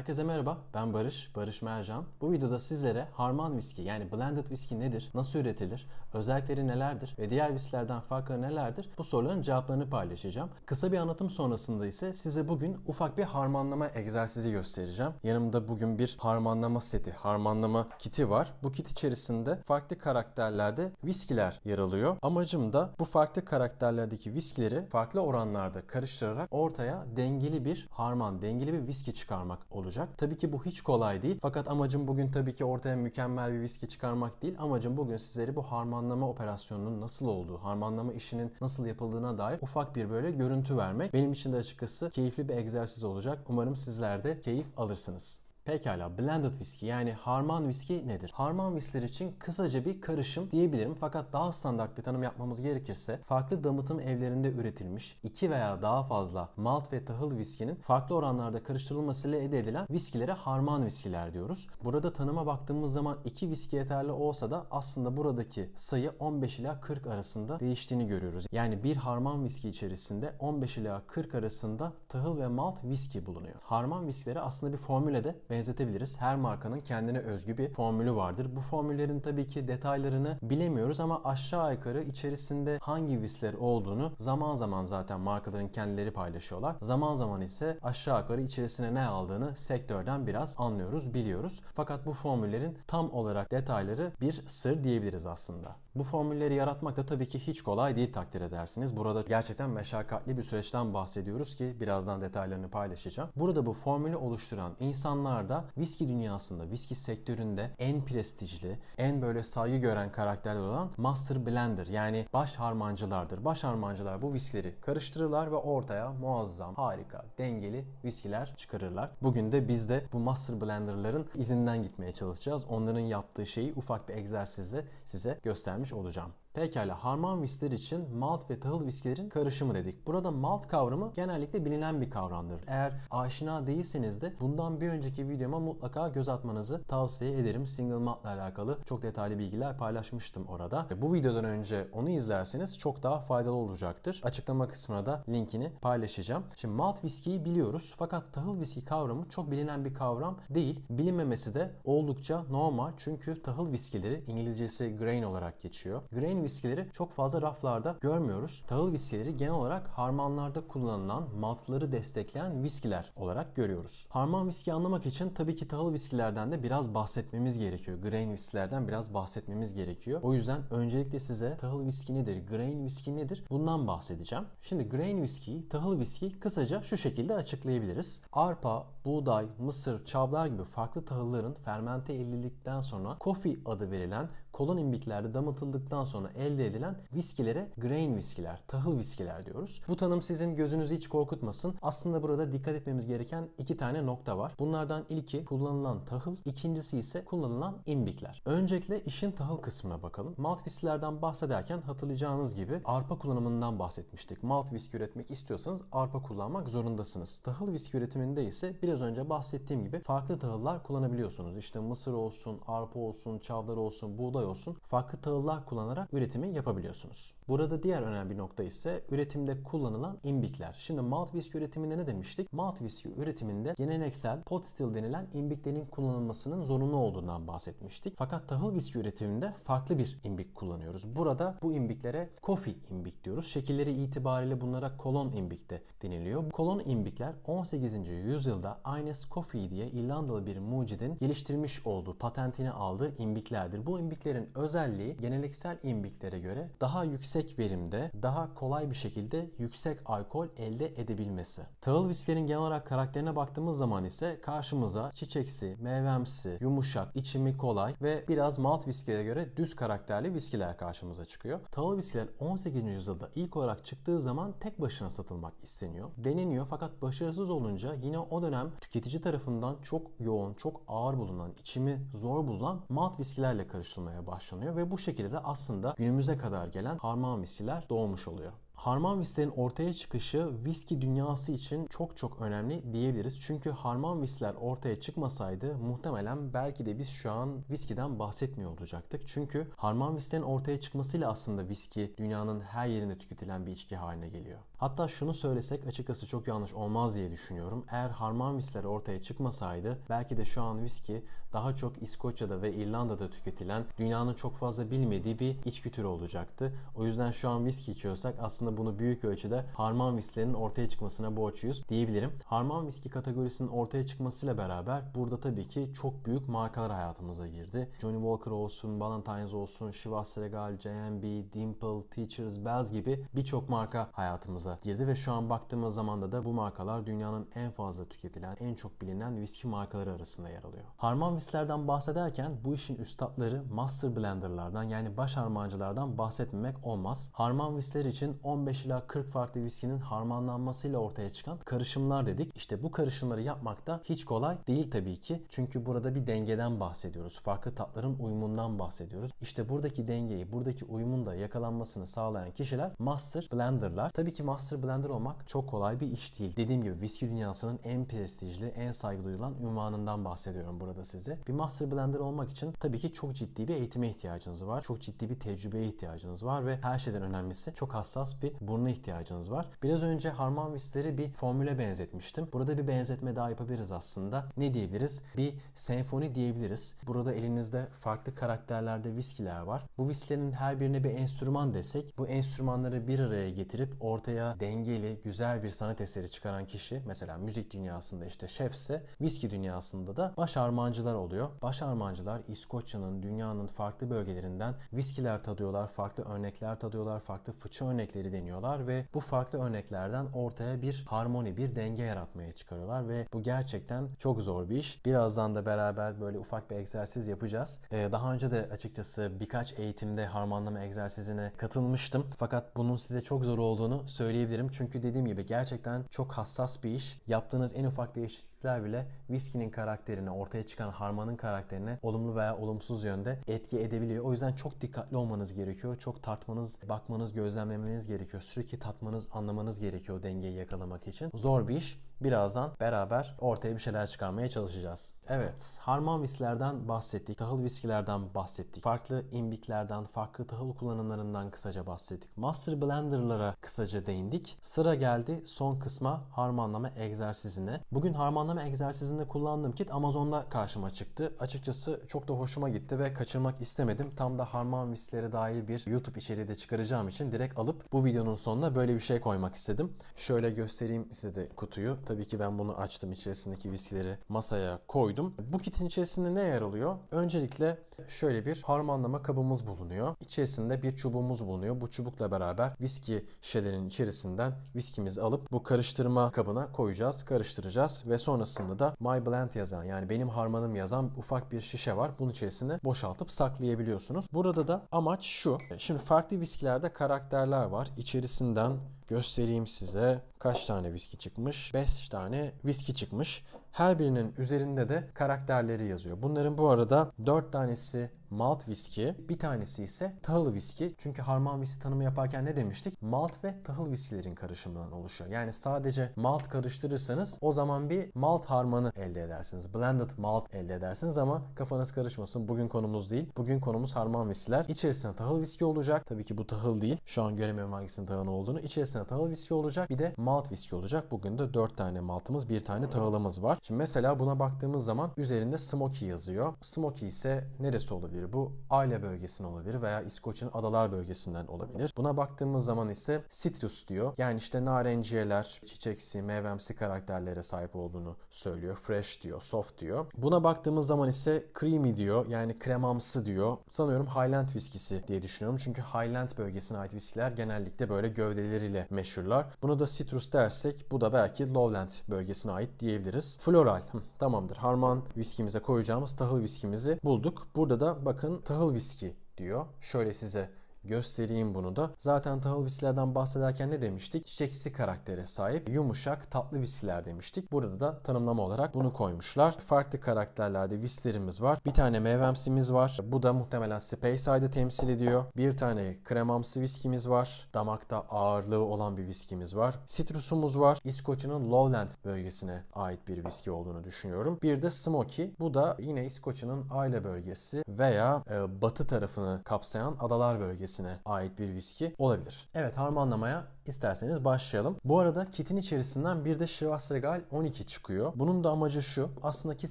Herkese merhaba, ben Barış, Barış Mercan. Bu videoda sizlere harman viski yani blended viski nedir, nasıl üretilir, özellikleri nelerdir ve diğer viskilerden farkı nelerdir bu soruların cevaplarını paylaşacağım. Kısa bir anlatım sonrasında ise size bugün ufak bir harmanlama egzersizi göstereceğim. Yanımda bugün bir harmanlama seti, harmanlama kiti var. Bu kit içerisinde farklı karakterlerde viskiler yer alıyor. Amacım da bu farklı karakterlerdeki viskileri farklı oranlarda karıştırarak ortaya dengeli bir harman, dengeli bir viski çıkarmak oluyor olacak. Tabii ki bu hiç kolay değil. Fakat amacım bugün tabii ki ortaya mükemmel bir viski çıkarmak değil. Amacım bugün sizleri bu harmanlama operasyonunun nasıl olduğu, harmanlama işinin nasıl yapıldığına dair ufak bir böyle görüntü vermek. Benim için de açıkçası keyifli bir egzersiz olacak. Umarım sizler de keyif alırsınız. Pekala blended viski yani harman viski nedir? Harman viskiler için kısaca bir karışım diyebilirim fakat daha standart bir tanım yapmamız gerekirse farklı damıtım evlerinde üretilmiş iki veya daha fazla malt ve tahıl viskinin farklı oranlarda karıştırılmasıyla elde edilen viskilere harman viskiler diyoruz. Burada tanıma baktığımız zaman iki viski yeterli olsa da aslında buradaki sayı 15 ila 40 arasında değiştiğini görüyoruz. Yani bir harman viski içerisinde 15 ila 40 arasında tahıl ve malt viski bulunuyor. Harman viskileri aslında bir formülede benzer benzetebiliriz. Her markanın kendine özgü bir formülü vardır. Bu formüllerin tabii ki detaylarını bilemiyoruz ama aşağı yukarı içerisinde hangi visler olduğunu zaman zaman zaten markaların kendileri paylaşıyorlar. Zaman zaman ise aşağı yukarı içerisine ne aldığını sektörden biraz anlıyoruz, biliyoruz. Fakat bu formüllerin tam olarak detayları bir sır diyebiliriz aslında. Bu formülleri yaratmak da tabii ki hiç kolay değil takdir edersiniz. Burada gerçekten meşakkatli bir süreçten bahsediyoruz ki birazdan detaylarını paylaşacağım. Burada bu formülü oluşturan insanlar Bunlar da viski dünyasında, viski sektöründe en prestijli, en böyle saygı gören karakterler olan Master Blender yani baş harmancılardır. Baş harmancılar bu viskileri karıştırırlar ve ortaya muazzam, harika, dengeli viskiler çıkarırlar. Bugün de biz de bu Master Blender'ların izinden gitmeye çalışacağız. Onların yaptığı şeyi ufak bir egzersizle size göstermiş olacağım. Pekala harman viskiler için malt ve tahıl viskilerin karışımı dedik. Burada malt kavramı genellikle bilinen bir kavramdır. Eğer aşina değilseniz de bundan bir önceki videoma mutlaka göz atmanızı tavsiye ederim. Single malt ile alakalı çok detaylı bilgiler paylaşmıştım orada. ve Bu videodan önce onu izlerseniz çok daha faydalı olacaktır. Açıklama kısmına da linkini paylaşacağım. Şimdi malt viskiyi biliyoruz fakat tahıl viski kavramı çok bilinen bir kavram değil. Bilinmemesi de oldukça normal çünkü tahıl viskileri İngilizcesi grain olarak geçiyor. Grain tahıl viskileri çok fazla raflarda görmüyoruz. Tahıl viskileri genel olarak harmanlarda kullanılan maltları destekleyen viskiler olarak görüyoruz. Harman viski anlamak için tabii ki tahıl viskilerden de biraz bahsetmemiz gerekiyor. Grain viskilerden biraz bahsetmemiz gerekiyor. O yüzden öncelikle size tahıl viski nedir, grain viski nedir bundan bahsedeceğim. Şimdi grain viski, tahıl viski kısaca şu şekilde açıklayabiliriz. Arpa, buğday, mısır, çavdar gibi farklı tahılların fermente edildikten sonra kofi adı verilen kolon imbiklerde damıtıldıktan sonra elde edilen viskilere grain viskiler, tahıl viskiler diyoruz. Bu tanım sizin gözünüzü hiç korkutmasın. Aslında burada dikkat etmemiz gereken iki tane nokta var. Bunlardan ilki kullanılan tahıl, ikincisi ise kullanılan imbikler. Öncelikle işin tahıl kısmına bakalım. Malt viskilerden bahsederken hatırlayacağınız gibi arpa kullanımından bahsetmiştik. Malt viski üretmek istiyorsanız arpa kullanmak zorundasınız. Tahıl viski üretiminde ise biraz önce bahsettiğim gibi farklı tahıllar kullanabiliyorsunuz. İşte mısır olsun, arpa olsun, çavdar olsun, buğday olsun olsun farklı tahıllar kullanarak üretimi yapabiliyorsunuz. Burada diğer önemli bir nokta ise üretimde kullanılan imbikler. Şimdi malt viski üretiminde ne demiştik? Malt viski üretiminde geleneksel pot still denilen imbiklerin kullanılmasının zorunlu olduğundan bahsetmiştik. Fakat tahıl viski üretiminde farklı bir imbik kullanıyoruz. Burada bu imbiklere coffee imbik diyoruz. Şekilleri itibariyle bunlara kolon imbik de deniliyor. Kolon imbikler 18. yüzyılda Ines Coffee diye İrlandalı bir mucidin geliştirmiş olduğu, patentini aldığı imbiklerdir. Bu imbiklerin Diğerinin özelliği geneliksel imbiklere göre daha yüksek verimde, daha kolay bir şekilde yüksek alkol elde edebilmesi. Tahıl viskilerin genel olarak karakterine baktığımız zaman ise karşımıza çiçeksi, meyvemsi, yumuşak, içimi kolay ve biraz malt viskilere göre düz karakterli viskiler karşımıza çıkıyor. Tahıl viskiler 18. yüzyılda ilk olarak çıktığı zaman tek başına satılmak isteniyor. Deneniyor fakat başarısız olunca yine o dönem tüketici tarafından çok yoğun, çok ağır bulunan, içimi zor bulunan malt viskilerle karıştırılmaya kullanılmaya başlanıyor ve bu şekilde de aslında günümüze kadar gelen harman viskiler doğmuş oluyor. Harman Wissler'in ortaya çıkışı viski dünyası için çok çok önemli diyebiliriz. Çünkü Harman viskiler ortaya çıkmasaydı muhtemelen belki de biz şu an viskiden bahsetmiyor olacaktık. Çünkü Harman Wissler'in ortaya çıkmasıyla aslında viski dünyanın her yerinde tüketilen bir içki haline geliyor. Hatta şunu söylesek açıkçası çok yanlış olmaz diye düşünüyorum. Eğer harman visleri ortaya çıkmasaydı belki de şu an viski daha çok İskoçya'da ve İrlanda'da tüketilen dünyanın çok fazla bilmediği bir içki türü olacaktı. O yüzden şu an viski içiyorsak aslında bunu büyük ölçüde harman vislerinin ortaya çıkmasına borçluyuz diyebilirim. Harman viski kategorisinin ortaya çıkmasıyla beraber burada tabii ki çok büyük markalar hayatımıza girdi. Johnny Walker olsun, Valentine's olsun, Chivas Regal, J&B, Dimple, Teacher's Bells gibi birçok marka hayatımıza aramıza girdi ve şu an baktığımız zamanda da bu markalar dünyanın en fazla tüketilen, en çok bilinen viski markaları arasında yer alıyor. Harman Whistler'dan bahsederken bu işin üstadları master blenderlardan yani baş harmancılardan bahsetmemek olmaz. Harman Whistler için 15 ila 40 farklı viskinin harmanlanmasıyla ortaya çıkan karışımlar dedik. İşte bu karışımları yapmak da hiç kolay değil tabii ki. Çünkü burada bir dengeden bahsediyoruz. Farklı tatların uyumundan bahsediyoruz. İşte buradaki dengeyi, buradaki uyumun da yakalanmasını sağlayan kişiler master blenderlar. Tabii ki master master blender olmak çok kolay bir iş değil. Dediğim gibi viski dünyasının en prestijli, en saygı duyulan ünvanından bahsediyorum burada size. Bir master blender olmak için tabii ki çok ciddi bir eğitime ihtiyacınız var. Çok ciddi bir tecrübeye ihtiyacınız var ve her şeyden önemlisi çok hassas bir buruna ihtiyacınız var. Biraz önce harman viskileri bir formüle benzetmiştim. Burada bir benzetme daha yapabiliriz aslında. Ne diyebiliriz? Bir senfoni diyebiliriz. Burada elinizde farklı karakterlerde viskiler var. Bu viskilerin her birine bir enstrüman desek bu enstrümanları bir araya getirip ortaya dengeli, güzel bir sanat eseri çıkaran kişi mesela müzik dünyasında işte şefse viski dünyasında da baş armancılar oluyor. Baş armancılar İskoçya'nın dünyanın farklı bölgelerinden viskiler tadıyorlar, farklı örnekler tadıyorlar, farklı fıçı örnekleri deniyorlar ve bu farklı örneklerden ortaya bir harmoni, bir denge yaratmaya çıkarıyorlar ve bu gerçekten çok zor bir iş. Birazdan da beraber böyle ufak bir egzersiz yapacağız. Ee, daha önce de açıkçası birkaç eğitimde harmanlama egzersizine katılmıştım. Fakat bunun size çok zor olduğunu söyleyeyim söyleyebilirim. Çünkü dediğim gibi gerçekten çok hassas bir iş. Yaptığınız en ufak değişiklikler bile viskinin karakterine, ortaya çıkan harmanın karakterine olumlu veya olumsuz yönde etki edebiliyor. O yüzden çok dikkatli olmanız gerekiyor. Çok tartmanız, bakmanız, gözlemlemeniz gerekiyor. Sürekli tatmanız, anlamanız gerekiyor dengeyi yakalamak için. Zor bir iş. Birazdan beraber ortaya bir şeyler çıkarmaya çalışacağız. Evet, harman viskilerden bahsettik, tahıl viskilerden bahsettik, farklı imbiklerden, farklı tahıl kullanımlarından kısaca bahsettik. Master Blender'lara kısaca değindik değindik. Sıra geldi son kısma harmanlama egzersizine. Bugün harmanlama egzersizinde kullandığım kit Amazon'da karşıma çıktı. Açıkçası çok da hoşuma gitti ve kaçırmak istemedim. Tam da harman vislere dair bir YouTube içeriği de çıkaracağım için direkt alıp bu videonun sonuna böyle bir şey koymak istedim. Şöyle göstereyim size de kutuyu. Tabii ki ben bunu açtım. içerisindeki viskileri masaya koydum. Bu kitin içerisinde ne yer alıyor? Öncelikle şöyle bir harmanlama kabımız bulunuyor. İçerisinde bir çubuğumuz bulunuyor. Bu çubukla beraber viski şişelerinin içerisinde içerisinden viskimizi alıp bu karıştırma kabına koyacağız, karıştıracağız ve sonrasında da My Blend yazan yani benim harmanım yazan ufak bir şişe var. Bunun içerisine boşaltıp saklayabiliyorsunuz. Burada da amaç şu. Şimdi farklı viskilerde karakterler var. İçerisinden göstereyim size. Kaç tane viski çıkmış? 5 tane viski çıkmış. Her birinin üzerinde de karakterleri yazıyor. Bunların bu arada 4 tanesi malt viski, bir tanesi ise tahıl viski. Çünkü harman viski tanımı yaparken ne demiştik? Malt ve tahıl viskilerin karışımından oluşuyor. Yani sadece malt karıştırırsanız o zaman bir malt harmanı elde edersiniz. Blended malt elde edersiniz ama kafanız karışmasın. Bugün konumuz değil. Bugün konumuz harman viskiler. İçerisinde tahıl viski olacak. Tabii ki bu tahıl değil. Şu an göremiyorum hangisinin tahıl olduğunu. İçerisinde tanesine tahıl viski olacak bir de malt viski olacak. Bugün de 4 tane maltımız bir tane tahılımız var. Şimdi mesela buna baktığımız zaman üzerinde smoky yazıyor. Smoky ise neresi olabilir? Bu aile bölgesinden olabilir veya İskoçya'nın adalar bölgesinden olabilir. Buna baktığımız zaman ise citrus diyor. Yani işte narenciyeler, çiçeksi, meyvemsi karakterlere sahip olduğunu söylüyor. Fresh diyor, soft diyor. Buna baktığımız zaman ise creamy diyor. Yani kremamsı diyor. Sanıyorum Highland viskisi diye düşünüyorum. Çünkü Highland bölgesine ait viskiler genellikle böyle gövdeleriyle meşhurlar. Bunu da citrus dersek bu da belki lowland bölgesine ait diyebiliriz. Floral tamamdır. Harman viskimize koyacağımız tahıl viskimizi bulduk. Burada da bakın tahıl viski diyor. Şöyle size göstereyim bunu da. Zaten tahıl viskilerden bahsederken ne demiştik? Çiçeksi karaktere sahip yumuşak tatlı viskiler demiştik. Burada da tanımlama olarak bunu koymuşlar. Farklı karakterlerde viskilerimiz var. Bir tane meyvemsimiz var. Bu da muhtemelen Space temsil ediyor. Bir tane kremamsı viskimiz var. Damakta ağırlığı olan bir viskimiz var. Sitrusumuz var. İskoçya'nın Lowland bölgesine ait bir viski olduğunu düşünüyorum. Bir de Smoky. Bu da yine İskoçya'nın aile bölgesi veya e, batı tarafını kapsayan adalar bölgesi seviyesine ait bir viski olabilir. Evet harmanlamaya isterseniz başlayalım. Bu arada kitin içerisinden bir de Shivas Regal 12 çıkıyor. Bunun da amacı şu. Aslında kit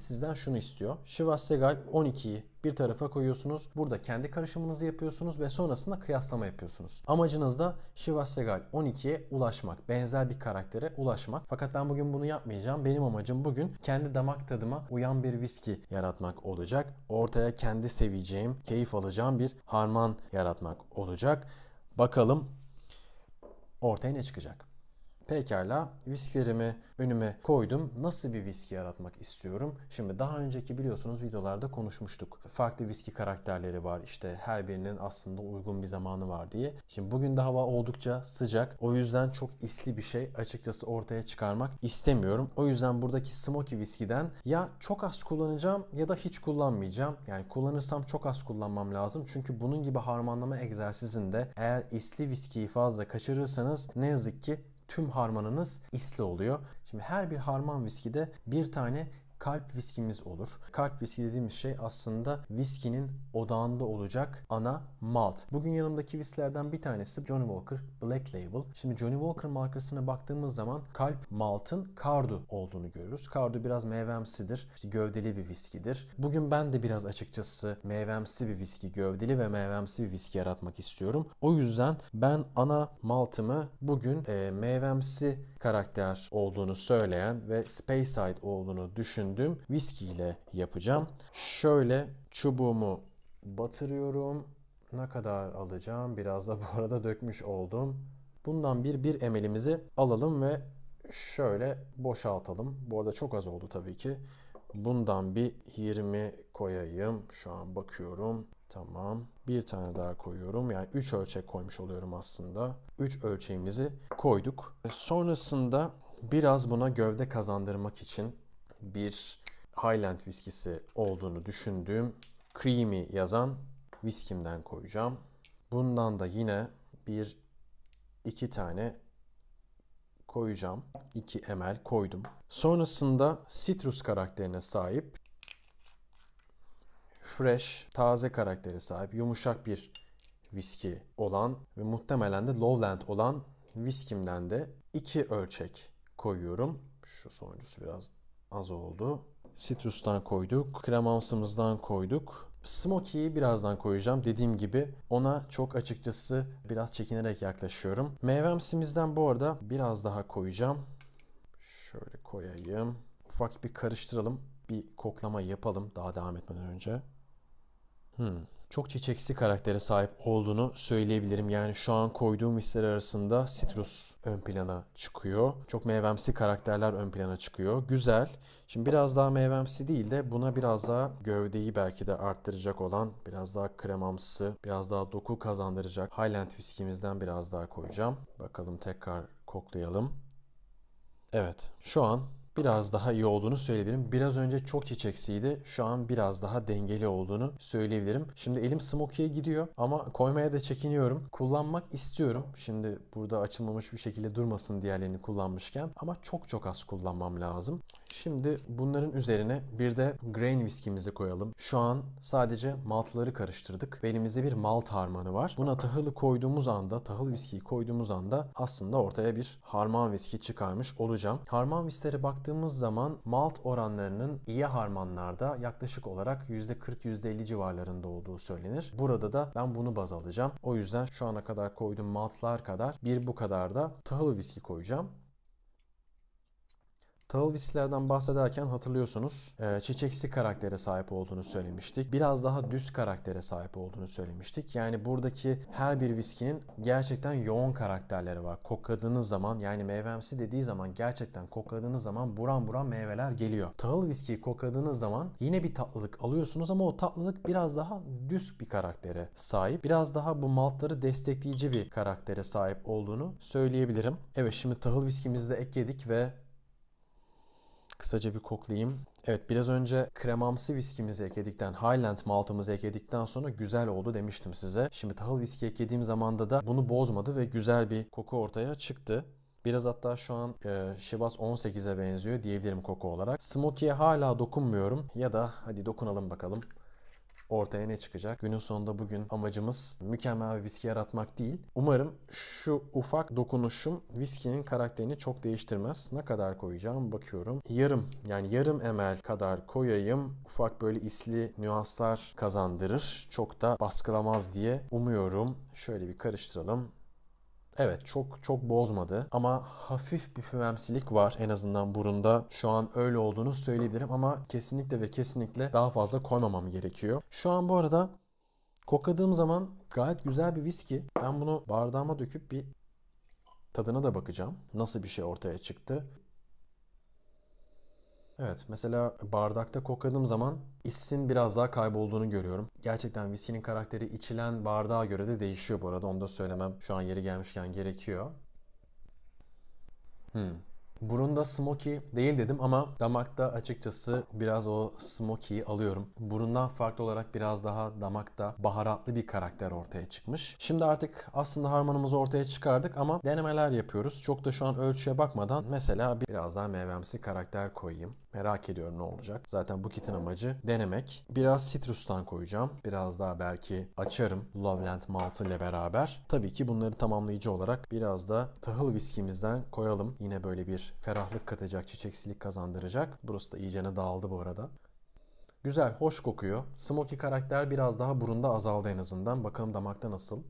sizden şunu istiyor. Shivas Regal 12'yi bir tarafa koyuyorsunuz. Burada kendi karışımınızı yapıyorsunuz ve sonrasında kıyaslama yapıyorsunuz. Amacınız da Shiva Segal 12'ye ulaşmak. Benzer bir karaktere ulaşmak. Fakat ben bugün bunu yapmayacağım. Benim amacım bugün kendi damak tadıma uyan bir viski yaratmak olacak. Ortaya kendi seveceğim, keyif alacağım bir harman yaratmak olacak. Bakalım ortaya ne çıkacak? Pekala viskilerimi önüme koydum. Nasıl bir viski yaratmak istiyorum? Şimdi daha önceki biliyorsunuz videolarda konuşmuştuk. Farklı viski karakterleri var. İşte her birinin aslında uygun bir zamanı var diye. Şimdi bugün de hava oldukça sıcak. O yüzden çok isli bir şey açıkçası ortaya çıkarmak istemiyorum. O yüzden buradaki smoky viskiden ya çok az kullanacağım ya da hiç kullanmayacağım. Yani kullanırsam çok az kullanmam lazım. Çünkü bunun gibi harmanlama egzersizinde eğer isli viskiyi fazla kaçırırsanız ne yazık ki tüm harmanınız isli oluyor. Şimdi her bir harman viskide bir tane kalp viskimiz olur. Kalp viski dediğimiz şey aslında viskinin odağında olacak ana malt. Bugün yanımdaki viskilerden bir tanesi Johnny Walker Black Label. Şimdi Johnny Walker markasına baktığımız zaman kalp maltın Cardu olduğunu görürüz. Cardu biraz meyvemsidir. İşte gövdeli bir viskidir. Bugün ben de biraz açıkçası meyvemsi bir viski, gövdeli ve meyvemsi bir viski yaratmak istiyorum. O yüzden ben ana maltımı bugün e, meyvemsi karakter olduğunu söyleyen ve Speyside olduğunu düşün düşündüğüm ile yapacağım. Şöyle çubuğumu batırıyorum. Ne kadar alacağım? Biraz da bu arada dökmüş oldum. Bundan bir bir emelimizi alalım ve şöyle boşaltalım. Bu arada çok az oldu tabii ki. Bundan bir 20 koyayım. Şu an bakıyorum. Tamam. Bir tane daha koyuyorum. Yani 3 ölçek koymuş oluyorum aslında. 3 ölçeğimizi koyduk. Sonrasında biraz buna gövde kazandırmak için bir Highland viskisi olduğunu düşündüğüm Creamy yazan viskimden koyacağım. Bundan da yine bir iki tane koyacağım. 2 ml koydum. Sonrasında citrus karakterine sahip fresh, taze karakteri sahip yumuşak bir viski olan ve muhtemelen de Lowland olan viskimden de iki ölçek koyuyorum. Şu sonuncusu biraz az oldu. Citrus'tan koyduk. kremamsımızdan koyduk. Smoky'yi birazdan koyacağım. Dediğim gibi ona çok açıkçası biraz çekinerek yaklaşıyorum. Meyvemsimizden bu arada biraz daha koyacağım. Şöyle koyayım. Ufak bir karıştıralım. Bir koklama yapalım daha devam etmeden önce. Hmm, çok çiçeksi karaktere sahip olduğunu söyleyebilirim. Yani şu an koyduğum hisler arasında sitrus ön plana çıkıyor. Çok meyvemsi karakterler ön plana çıkıyor. Güzel. Şimdi biraz daha meyvemsi değil de buna biraz daha gövdeyi belki de arttıracak olan biraz daha kremamsı, biraz daha doku kazandıracak Highland viskimizden biraz daha koyacağım. Bakalım tekrar koklayalım. Evet şu an biraz daha iyi olduğunu söyleyebilirim. Biraz önce çok çiçeksiydi. Şu an biraz daha dengeli olduğunu söyleyebilirim. Şimdi elim smoky'e gidiyor ama koymaya da çekiniyorum. Kullanmak istiyorum. Şimdi burada açılmamış bir şekilde durmasın diğerlerini kullanmışken ama çok çok az kullanmam lazım. Şimdi bunların üzerine bir de grain viskimizi koyalım. Şu an sadece maltları karıştırdık. Elimizde bir malt harmanı var. Buna tahılı koyduğumuz anda, tahıl viskiyi koyduğumuz anda aslında ortaya bir harman viski çıkarmış olacağım. Harman viskilere baktığımız zaman malt oranlarının iyi harmanlarda yaklaşık olarak %40-%50 civarlarında olduğu söylenir. Burada da ben bunu baz alacağım. O yüzden şu ana kadar koyduğum maltlar kadar bir bu kadar da tahıl viski koyacağım viskilerden bahsederken hatırlıyorsunuz e, çiçeksi karaktere sahip olduğunu söylemiştik. Biraz daha düz karaktere sahip olduğunu söylemiştik. Yani buradaki her bir viskinin gerçekten yoğun karakterleri var. Kokladığınız zaman yani meyvemsi dediği zaman gerçekten kokladığınız zaman buram buram meyveler geliyor. Tahıl viskiyi kokladığınız zaman yine bir tatlılık alıyorsunuz ama o tatlılık biraz daha düz bir karaktere sahip. Biraz daha bu maltları destekleyici bir karaktere sahip olduğunu söyleyebilirim. Evet şimdi tahıl viskimizi de ekledik ve Kısaca bir koklayayım. Evet biraz önce kremamsı viskimizi ekledikten, Highland maltımızı ekledikten sonra güzel oldu demiştim size. Şimdi tahıl viski eklediğim zamanda da bunu bozmadı ve güzel bir koku ortaya çıktı. Biraz hatta şu an e, Şibas 18'e benziyor diyebilirim koku olarak. Smokey'e hala dokunmuyorum ya da hadi dokunalım bakalım ortaya ne çıkacak? Günün sonunda bugün amacımız mükemmel bir viski yaratmak değil. Umarım şu ufak dokunuşum viskinin karakterini çok değiştirmez. Ne kadar koyacağım bakıyorum. Yarım yani yarım emel kadar koyayım. Ufak böyle isli nüanslar kazandırır. Çok da baskılamaz diye umuyorum. Şöyle bir karıştıralım. Evet çok çok bozmadı ama hafif bir hüvemsilik var en azından burunda. Şu an öyle olduğunu söyleyebilirim ama kesinlikle ve kesinlikle daha fazla koymamam gerekiyor. Şu an bu arada kokadığım zaman gayet güzel bir viski. Ben bunu bardağıma döküp bir tadına da bakacağım. Nasıl bir şey ortaya çıktı. Evet mesela bardakta kokladığım zaman issin biraz daha kaybolduğunu görüyorum. Gerçekten viskinin karakteri içilen bardağa göre de değişiyor bu arada onu da söylemem şu an yeri gelmişken gerekiyor. Hmm. Burunda smoky değil dedim ama damakta açıkçası biraz o smoky'yi alıyorum. Burundan farklı olarak biraz daha damakta baharatlı bir karakter ortaya çıkmış. Şimdi artık aslında harmanımızı ortaya çıkardık ama denemeler yapıyoruz. Çok da şu an ölçüye bakmadan mesela biraz daha meyvemsi karakter koyayım. Merak ediyorum ne olacak. Zaten bu kitin amacı denemek. Biraz citrustan koyacağım. Biraz daha belki açarım Loveland Malt ile beraber. Tabii ki bunları tamamlayıcı olarak biraz da tahıl viskimizden koyalım. Yine böyle bir ferahlık katacak, çiçeksilik kazandıracak. Burası da iyicene dağıldı bu arada. Güzel, hoş kokuyor. Smoky karakter biraz daha burunda azaldı en azından. Bakalım damakta nasıl.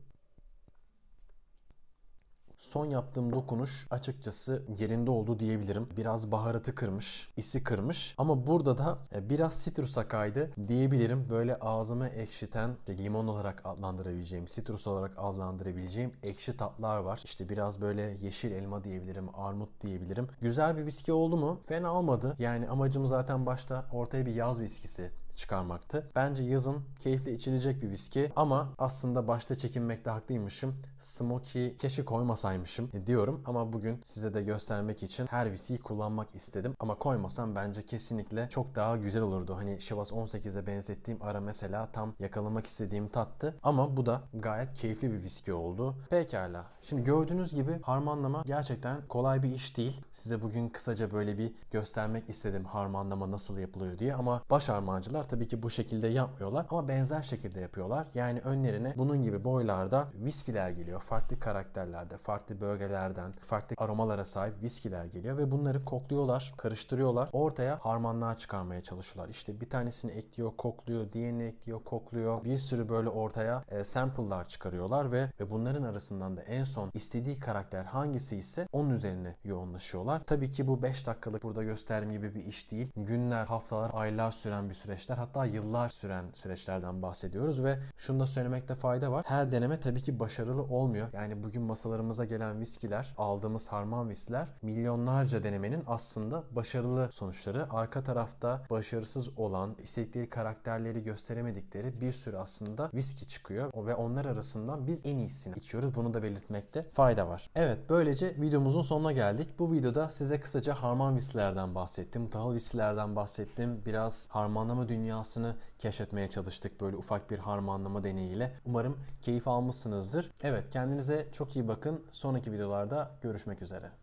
Son yaptığım dokunuş açıkçası yerinde oldu diyebilirim. Biraz baharatı kırmış, isi kırmış ama burada da e, biraz sitrusa kaydı diyebilirim. Böyle ağzımı ekşiten, işte limon olarak adlandırabileceğim, sitrus olarak adlandırabileceğim ekşi tatlar var. İşte biraz böyle yeşil elma diyebilirim, armut diyebilirim. Güzel bir viski oldu mu? Fena almadı. Yani amacım zaten başta ortaya bir yaz viskisi çıkarmaktı. Bence yazın keyifli içilecek bir viski ama aslında başta çekinmekte haklıymışım. Smoky keşi koymasaymışım diyorum ama bugün size de göstermek için her viskiyi kullanmak istedim. Ama koymasam bence kesinlikle çok daha güzel olurdu. Hani Şivas 18'e benzettiğim ara mesela tam yakalamak istediğim tattı. Ama bu da gayet keyifli bir viski oldu. Pekala. Şimdi gördüğünüz gibi harmanlama gerçekten kolay bir iş değil. Size bugün kısaca böyle bir göstermek istedim harmanlama nasıl yapılıyor diye ama baş harmancılar Tabii ki bu şekilde yapmıyorlar ama benzer şekilde yapıyorlar. Yani önlerine bunun gibi boylarda viskiler geliyor. Farklı karakterlerde, farklı bölgelerden, farklı aromalara sahip viskiler geliyor ve bunları kokluyorlar, karıştırıyorlar. Ortaya harmanlığa çıkarmaya çalışıyorlar. İşte bir tanesini ekliyor, kokluyor, diğerini ekliyor, kokluyor. Bir sürü böyle ortaya e, sample'lar çıkarıyorlar ve ve bunların arasından da en son istediği karakter hangisi ise onun üzerine yoğunlaşıyorlar. Tabii ki bu 5 dakikalık burada gösterim gibi bir iş değil. Günler, haftalar, aylar süren bir süreçten süreçler hatta yıllar süren süreçlerden bahsediyoruz ve şunu da söylemekte fayda var. Her deneme tabii ki başarılı olmuyor. Yani bugün masalarımıza gelen viskiler, aldığımız harman viskiler milyonlarca denemenin aslında başarılı sonuçları. Arka tarafta başarısız olan, istedikleri karakterleri gösteremedikleri bir sürü aslında viski çıkıyor ve onlar arasından biz en iyisini içiyoruz. Bunu da belirtmekte fayda var. Evet böylece videomuzun sonuna geldik. Bu videoda size kısaca harman viskilerden bahsettim, tahıl viskilerden bahsettim. Biraz harmanlama dünyasından dünyasını keşfetmeye çalıştık böyle ufak bir harmanlama deneyiyle. Umarım keyif almışsınızdır. Evet kendinize çok iyi bakın. Sonraki videolarda görüşmek üzere.